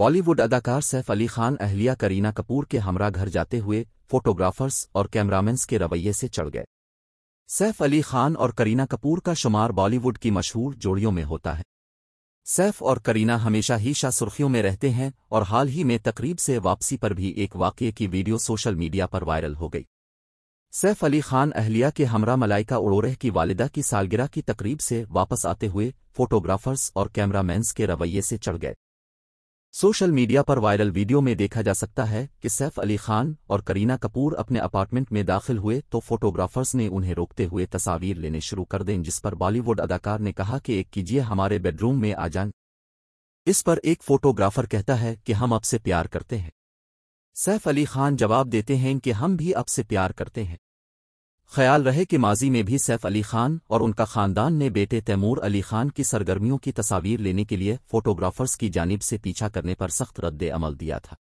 बॉलीवुड अदाकार सैफ अली खान अहलिया करीना कपूर के हमरा घर जाते हुए फोटोग्राफर्स और कैमरामैन्स के रवैये से चढ़ गए सैफ अली खान और करीना कपूर का शुमार बॉलीवुड की मशहूर जोड़ियों में होता है सैफ और करीना हमेशा ही शाह सुर्खियों में रहते हैं और हाल ही में तकरीब से वापसी पर भी एक वाक्य की वीडियो सोशल मीडिया पर वायरल हो गई सैफ अली खान अहलिया के हमरा मलाइका उड़ोरेह की वालिदा की सालगिरह की तकरीब से वापस आते हुए फोटोग्राफर्स और कैमरामैन्स के रवैये से चढ़ गए सोशल मीडिया पर वायरल वीडियो में देखा जा सकता है कि सैफ अली खान और करीना कपूर अपने अपार्टमेंट में दाखिल हुए तो फोटोग्राफर्स ने उन्हें रोकते हुए तस्वीर लेने शुरू कर दें जिस पर बॉलीवुड अदाकार ने कहा कि एक कीजिए हमारे बेडरूम में आ जाएं इस पर एक फोटोग्राफर कहता है कि हम आपसे प्यार करते हैं सैफ अली खान जवाब देते हैं कि हम भी आपसे प्यार करते हैं ख्याल रहे कि माजी में भी सैफ अली खान और उनका खानदान ने बेटे तैमूर अली खान की सरगर्मियों की तस्वीर लेने के लिए फोटोग्राफर्स की जानिब से पीछा करने पर सख्त रद्द अमल दिया था